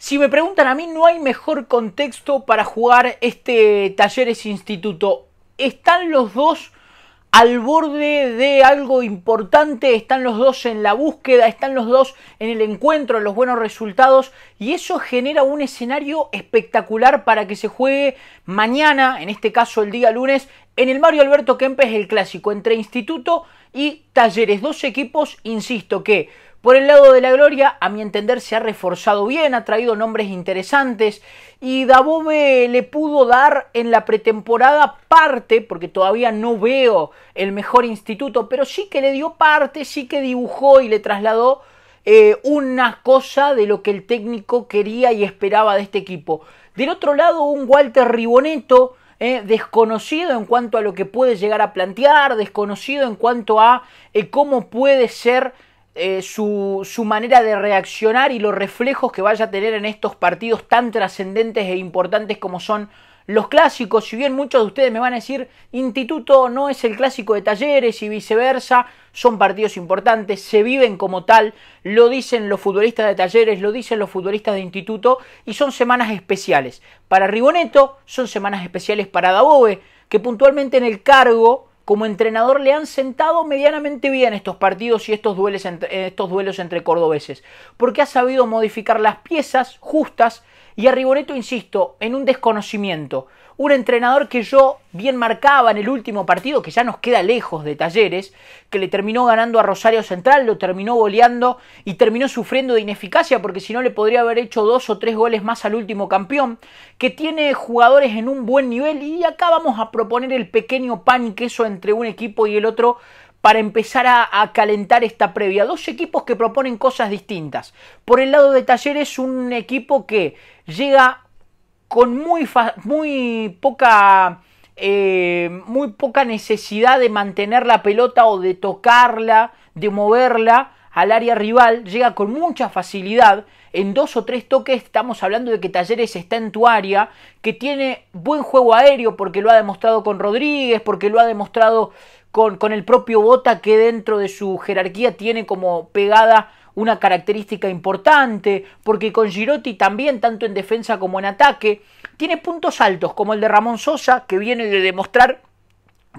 Si me preguntan a mí, no hay mejor contexto para jugar este Talleres Instituto. Están los dos al borde de algo importante, están los dos en la búsqueda, están los dos en el encuentro, en los buenos resultados, y eso genera un escenario espectacular para que se juegue mañana, en este caso el día lunes, en el Mario Alberto Kempes el clásico entre Instituto y Talleres, dos equipos, insisto, que por el lado de la gloria, a mi entender, se ha reforzado bien, ha traído nombres interesantes y Dabove le pudo dar en la pretemporada parte, porque todavía no veo el mejor instituto, pero sí que le dio parte, sí que dibujó y le trasladó eh, una cosa de lo que el técnico quería y esperaba de este equipo. Del otro lado, un Walter Riboneto. Eh, desconocido en cuanto a lo que puede llegar a plantear, desconocido en cuanto a eh, cómo puede ser eh, su, manera de reaccionar y los reflejos que vaya a tener en estos partidos tan trascendentes e importantes como son los clásicos. Si bien muchos de ustedes me van a decir, Instituto no es el clásico de talleres y viceversa, son partidos importantes, se viven como tal, lo dicen los futbolistas de talleres, lo dicen los futbolistas de Instituto y son semanas especiales. Para Riboneto son semanas especiales para Daboe, que puntualmente en el cargo como entrenador le han sentado medianamente bien estos partidos y estos duelos, entre, eh, estos duelos entre cordobeses, porque ha sabido modificar las piezas justas y a Riboreto, insisto, en un desconocimiento. Un entrenador que yo bien marcaba en el último partido, que ya nos queda lejos de Talleres, que le terminó ganando a Rosario Central, lo terminó goleando y terminó sufriendo de ineficacia porque si no le podría haber hecho dos o tres goles más al último campeón, que tiene jugadores en un buen nivel y acá vamos a proponer el pequeño pan y queso entre un equipo y el otro para empezar a, calentar esta previa. Dos equipos que proponen cosas distintas. Por el lado de Talleres, un equipo que llega con muy, muy poca... Eh, muy poca necesidad de mantener la pelota o de tocarla, de moverla al área rival, llega con mucha facilidad. En dos o tres toques estamos hablando de que Talleres está en tu área, que tiene buen juego aéreo porque lo ha demostrado con Rodríguez, porque lo ha demostrado con, con el propio Bota que dentro de su jerarquía tiene como pegada una característica importante, porque con Girotti también, tanto en defensa como en ataque, tiene puntos altos, como el de Ramón Sosa, que viene de demostrar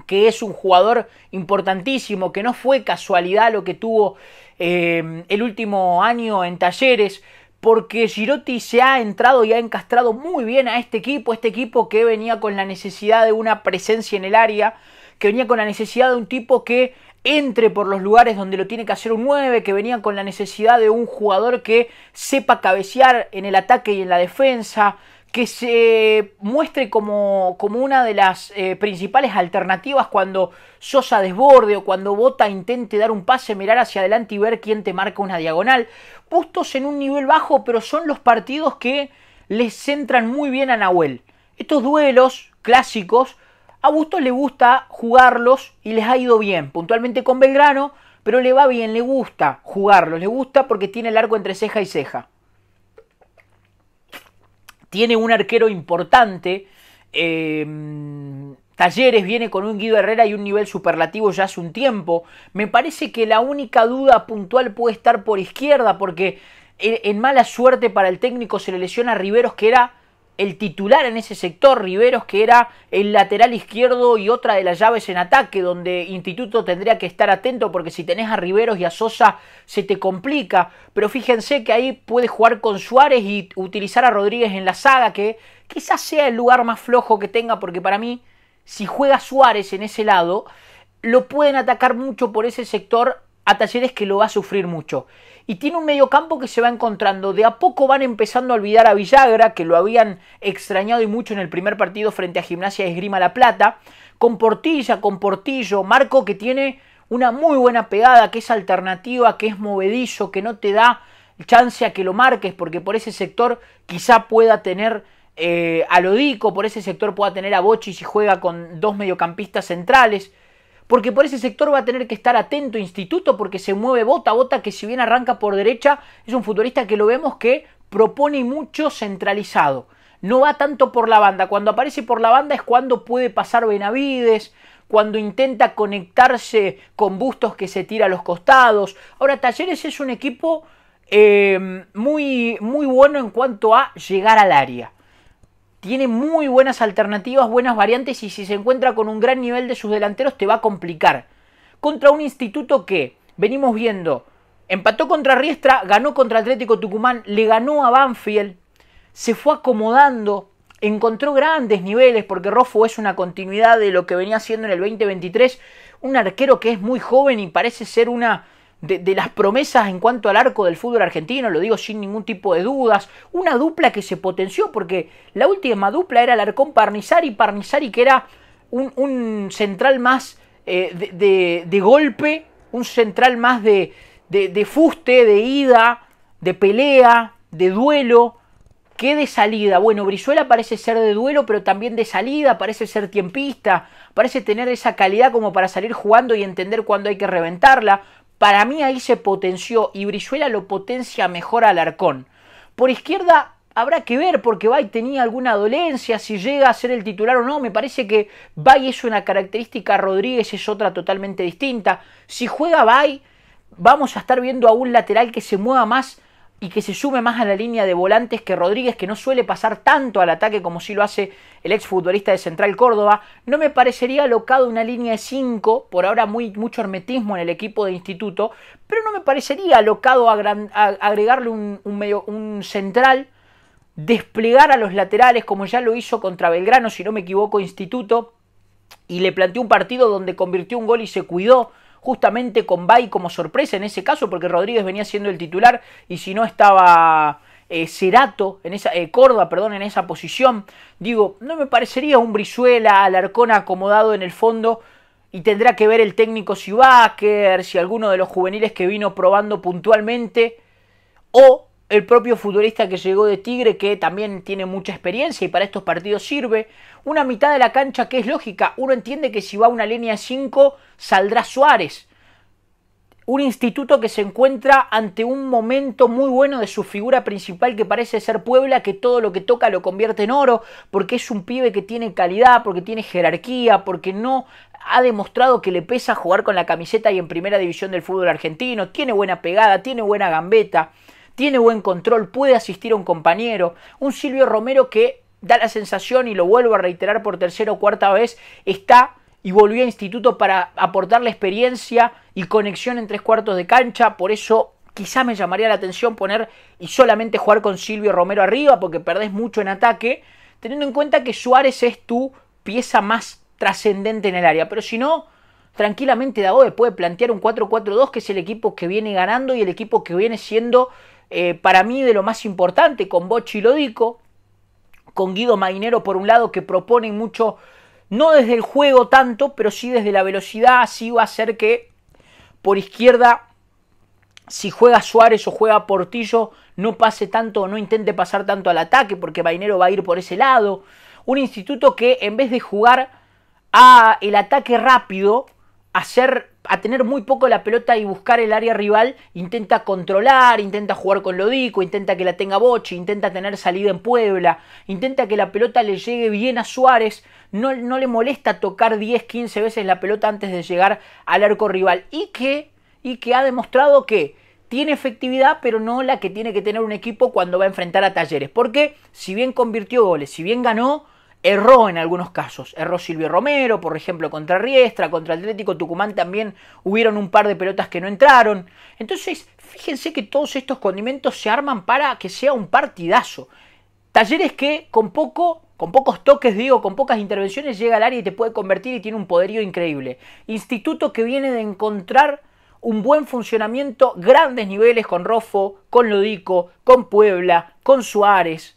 que es un jugador importantísimo, que no fue casualidad lo que tuvo eh, el último año en talleres, porque Girotti se ha entrado y ha encastrado muy bien a este equipo, este equipo que venía con la necesidad de una presencia en el área, que venía con la necesidad de un tipo que entre por los lugares donde lo tiene que hacer un 9, que venían con la necesidad de un jugador que sepa cabecear en el ataque y en la defensa, que se muestre como, una de las eh, principales alternativas cuando Sosa desborde o cuando Bota intente dar un pase, mirar hacia adelante y ver quién te marca una diagonal. Puestos en un nivel bajo, pero son los partidos que les centran muy bien a Nahuel. Estos duelos clásicos a Bustos le gusta jugarlos y les ha ido bien, puntualmente con Belgrano, pero le va bien, le gusta jugarlos, le gusta porque tiene el arco entre ceja y ceja. Tiene un arquero importante. Em, Talleres viene con un Guido Herrera y un nivel superlativo ya hace un tiempo. Me parece que la única duda puntual puede estar por izquierda, porque eh, en, mala suerte para el técnico se le lesiona a Riveros, que era el titular en ese sector, Riveros, que era el lateral izquierdo y otra de las llaves en ataque, donde Instituto tendría que estar atento porque si tenés a Riveros y a Sosa se te complica. Pero fíjense que ahí puede jugar con Suárez y utilizar a Rodríguez en la saga, que quizás sea el lugar más flojo que tenga, porque para mí, si juega Suárez en ese lado, lo pueden atacar mucho por ese sector a Talleres que lo va a sufrir mucho. Y tiene un mediocampo que se va encontrando. De a poco van empezando a olvidar a Villagra, que lo habían extrañado y mucho en el primer partido frente a Gimnasia Esgrima La Plata. Con Portilla, con Portillo, Marco que tiene una muy buena pegada, que es alternativa, que es movedizo, que no te da chance a que lo marques, porque por ese sector quizá pueda tener eh, a Lodico, por ese sector pueda tener a Bochi si juega con dos mediocampistas centrales porque por ese sector va a tener que estar atento Instituto, porque se mueve bota, a bota que si bien arranca por derecha, es un futbolista que lo vemos que propone mucho centralizado. No va tanto por la banda, cuando aparece por la banda es cuando puede pasar Benavides, cuando intenta conectarse con bustos que se tira a los costados. Ahora, Talleres es un equipo eh, muy, muy bueno en cuanto a llegar al área tiene muy buenas alternativas, buenas variantes y si se encuentra con un gran nivel de sus delanteros te va a complicar. Contra un instituto que venimos viendo, empató contra Riestra, ganó contra Atlético Tucumán, le ganó a Banfield, se fue acomodando, encontró grandes niveles porque Rofo es una continuidad de lo que venía haciendo en el 2023, un arquero que es muy joven y parece ser una de, las promesas en cuanto al arco del fútbol argentino, lo digo sin ningún tipo de dudas. Una dupla que se potenció porque la última dupla era Alarcón Parnizari, Parnizari que era un, central más eh, de, golpe, un central más de, fuste, de ida, de pelea, de duelo. ...que de salida? Bueno, Brizuela parece ser de duelo, pero también de salida, parece ser tiempista, parece tener esa calidad como para salir jugando y entender cuándo hay que reventarla. Para mí ahí se potenció y Brizuela lo potencia mejor al Arcón. Por izquierda habrá que ver porque Bay tenía alguna dolencia, si llega a ser el titular o no. Me parece que Bay es una característica, Rodríguez es otra totalmente distinta. Si juega Bay, vamos a estar viendo a un lateral que se mueva más y que se sume más a la línea de volantes que Rodríguez, que no suele pasar tanto al ataque como si lo hace el exfutbolista de Central Córdoba. No me parecería alocado una línea de 5, por ahora muy, mucho hermetismo en el equipo de instituto, pero no me parecería alocado agregarle un, medio, un central, desplegar a los laterales como ya lo hizo contra Belgrano, si no me equivoco, instituto, y le planteó un partido donde convirtió un gol y se cuidó justamente con Bay como sorpresa en ese caso, porque Rodríguez venía siendo el titular y si no estaba eh, Cerato, en esa, eh, Corda, perdón, en esa posición. Digo, no me parecería un Brizuela, Alarcón acomodado en el fondo y tendrá que ver el técnico si si alguno de los juveniles que vino probando puntualmente o el propio futbolista que llegó de Tigre, que también tiene mucha experiencia y para estos partidos sirve. Una mitad de la cancha que es lógica. Uno entiende que si va a una línea 5 saldrá Suárez. Un instituto que se encuentra ante un momento muy bueno de su figura principal que parece ser Puebla, que todo lo que toca lo convierte en oro, porque es un pibe que tiene calidad, porque tiene jerarquía, porque no ha demostrado que le pesa jugar con la camiseta y en primera división del fútbol argentino, tiene buena pegada, tiene buena gambeta tiene buen control, puede asistir a un compañero. Un Silvio Romero que da la sensación, y lo vuelvo a reiterar por tercera o cuarta vez, está y volvió a instituto para aportar la experiencia y conexión en tres cuartos de cancha. Por eso quizás me llamaría la atención poner y solamente jugar con Silvio Romero arriba porque perdés mucho en ataque, teniendo en cuenta que Suárez es tu pieza más trascendente en el área. Pero si no, tranquilamente Daoe puede plantear un 4-4-2 que es el equipo que viene ganando y el equipo que viene siendo eh, para mí de lo más importante, con Bochi Lodico, con Guido Mainero por un lado, que proponen mucho, no desde el juego tanto, pero sí desde la velocidad, así va a ser que por izquierda, si juega Suárez o juega Portillo, no pase tanto, no intente pasar tanto al ataque, porque Mainero va a ir por ese lado. Un instituto que en vez de jugar a el ataque rápido, hacer a tener muy poco la pelota y buscar el área rival, intenta controlar, intenta jugar con Lodico, intenta que la tenga Bochi, intenta tener salida en Puebla, intenta que la pelota le llegue bien a Suárez, no, le molesta tocar 10, 15 veces la pelota antes de llegar al arco rival y que, y que ha demostrado que tiene efectividad, pero no la que tiene que tener un equipo cuando va a enfrentar a Talleres, porque si bien convirtió goles, si bien ganó, Erró en algunos casos. Erró Silvio Romero, por ejemplo, contra Riestra, contra Atlético Tucumán también hubieron un par de pelotas que no entraron. Entonces, fíjense que todos estos condimentos se arman para que sea un partidazo. Talleres que con poco, con pocos toques, digo, con pocas intervenciones llega al área y te puede convertir y tiene un poderío increíble. Instituto que viene de encontrar un buen funcionamiento, grandes niveles con Rofo, con Lodico, con Puebla, con Suárez,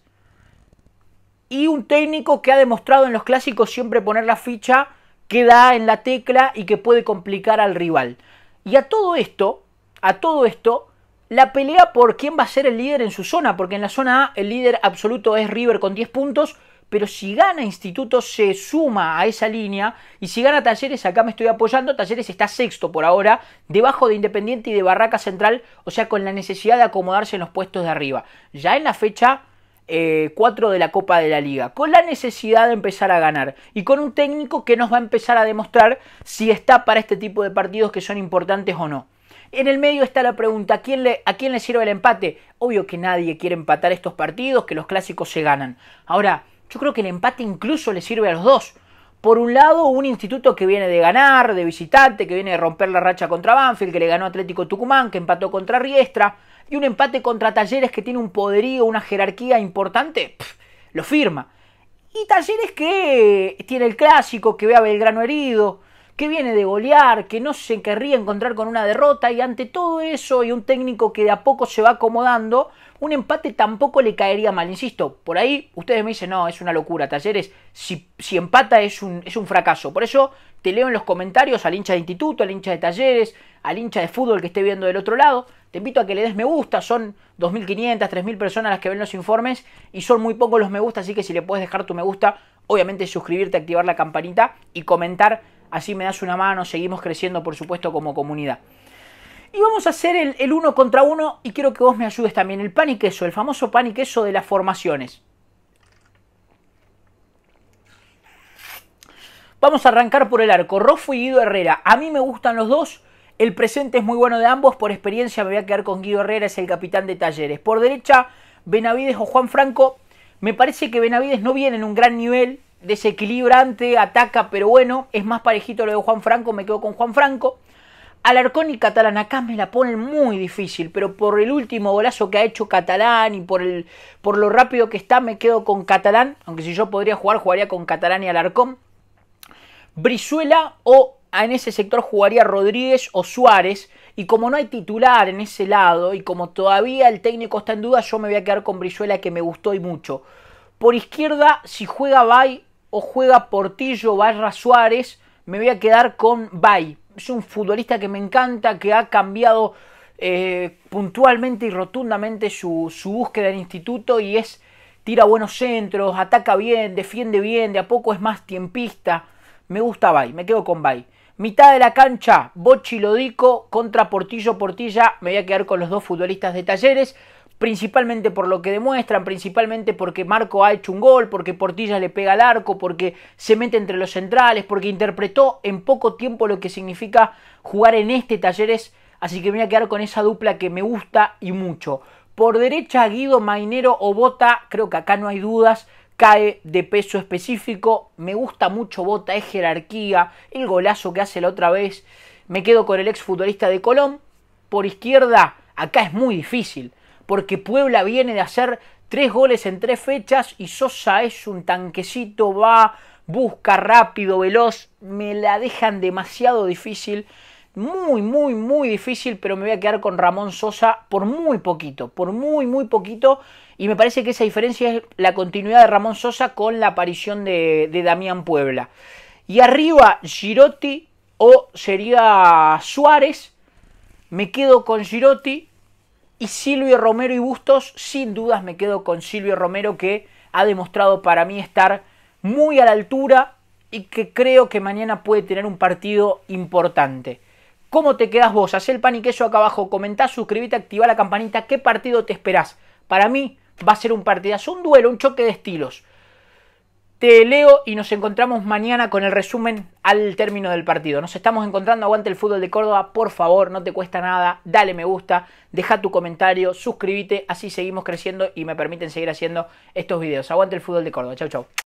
y un técnico que ha demostrado en los clásicos siempre poner la ficha que da en la tecla y que puede complicar al rival. Y a todo esto, a todo esto, la pelea por quién va a ser el líder en su zona, porque en la zona A el líder absoluto es River con 10 puntos, pero si gana Instituto se suma a esa línea y si gana Talleres, acá me estoy apoyando, Talleres está sexto por ahora, debajo de Independiente y de Barraca Central, o sea, con la necesidad de acomodarse en los puestos de arriba. Ya en la fecha eh, cuatro 4 de la Copa de la Liga, con la necesidad de empezar a ganar y con un técnico que nos va a empezar a demostrar si está para este tipo de partidos que son importantes o no. En el medio está la pregunta, ¿a quién, le, ¿a quién le sirve el empate? Obvio que nadie quiere empatar estos partidos, que los clásicos se ganan. Ahora, yo creo que el empate incluso le sirve a los dos. Por un lado, un instituto que viene de ganar, de visitante, que viene de romper la racha contra Banfield, que le ganó Atlético Tucumán, que empató contra Riestra y un empate contra Talleres que tiene un poderío, una jerarquía importante, lo firma. Y Talleres que tiene el clásico, que ve a Belgrano herido, que viene de golear, que no se querría encontrar con una derrota y ante todo eso y un técnico que de a poco se va acomodando, un empate tampoco le caería mal. Insisto, por ahí ustedes me dicen, no, es una locura, Talleres, si, si empata es un, es un fracaso. Por eso te leo en los comentarios al hincha de instituto, al hincha de talleres, al hincha de fútbol que esté viendo del otro lado, te invito a que le des me gusta, son 2.500, 3.000 personas las que ven los informes y son muy pocos los me gusta, así que si le puedes dejar tu me gusta, obviamente suscribirte, activar la campanita y comentar, así me das una mano, seguimos creciendo por supuesto como comunidad. Y vamos a hacer el, uno contra uno y quiero que vos me ayudes también, el pan y queso, el famoso pan y queso de las formaciones. Vamos a arrancar por el arco, Rojo y Guido Herrera, a mí me gustan los dos, el presente es muy bueno de ambos. Por experiencia me voy a quedar con Guido Herrera, es el capitán de Talleres. Por derecha, Benavides o Juan Franco. Me parece que Benavides no viene en un gran nivel. Desequilibrante, ataca, pero bueno, es más parejito lo de Juan Franco, me quedo con Juan Franco. Alarcón y Catalán acá me la ponen muy difícil, pero por el último golazo que ha hecho Catalán y por, el, por lo rápido que está me quedo con Catalán, aunque si yo podría jugar jugaría con Catalán y Alarcón. Brizuela o en ese sector jugaría Rodríguez o Suárez. Y como no hay titular en ese lado y como todavía el técnico está en duda, yo me voy a quedar con Brizuela que me gustó y mucho. Por izquierda, si juega Bay o juega Portillo, Barra Suárez, me voy a quedar con Bay. Es un futbolista que me encanta, que ha cambiado eh, puntualmente y rotundamente su, búsqueda en instituto y es tira buenos centros, ataca bien, defiende bien, de a poco es más tiempista. Me gusta Bay, me quedo con Bay. Mitad de la cancha, Bochi Lodico contra Portillo Portilla. Me voy a quedar con los dos futbolistas de talleres, principalmente por lo que demuestran, principalmente porque Marco ha hecho un gol, porque Portilla le pega al arco, porque se mete entre los centrales, porque interpretó en poco tiempo lo que significa jugar en este talleres. Así que me voy a quedar con esa dupla que me gusta y mucho. Por derecha, Guido Mainero o Bota, creo que acá no hay dudas cae de peso específico, me gusta mucho Bota, es jerarquía, el golazo que hace la otra vez, me quedo con el exfutbolista de Colón, por izquierda, acá es muy difícil, porque Puebla viene de hacer tres goles en tres fechas y Sosa es un tanquecito, va, busca rápido, veloz, me la dejan demasiado difícil muy, muy, muy difícil, pero me voy a quedar con Ramón Sosa por muy poquito, por muy, muy poquito. Y me parece que esa diferencia es la continuidad de Ramón Sosa con la aparición de, Damián Puebla. Y arriba, Girotti o sería Suárez. Me quedo con Girotti. Y Silvio Romero y Bustos, sin dudas me quedo con Silvio Romero que ha demostrado para mí estar muy a la altura y que creo que mañana puede tener un partido importante. ¿Cómo te quedas vos? Hacé el pan y queso acá abajo, comentá, suscríbete, activa la campanita. ¿Qué partido te esperás? Para mí va a ser un partidazo, un duelo, un choque de estilos. Te leo y nos encontramos mañana con el resumen al término del partido. Nos estamos encontrando, aguante el fútbol de Córdoba, por favor, no te cuesta nada, dale me gusta, deja tu comentario, suscríbete, así seguimos creciendo y me permiten seguir haciendo estos videos. Aguante el fútbol de Córdoba, chau chau.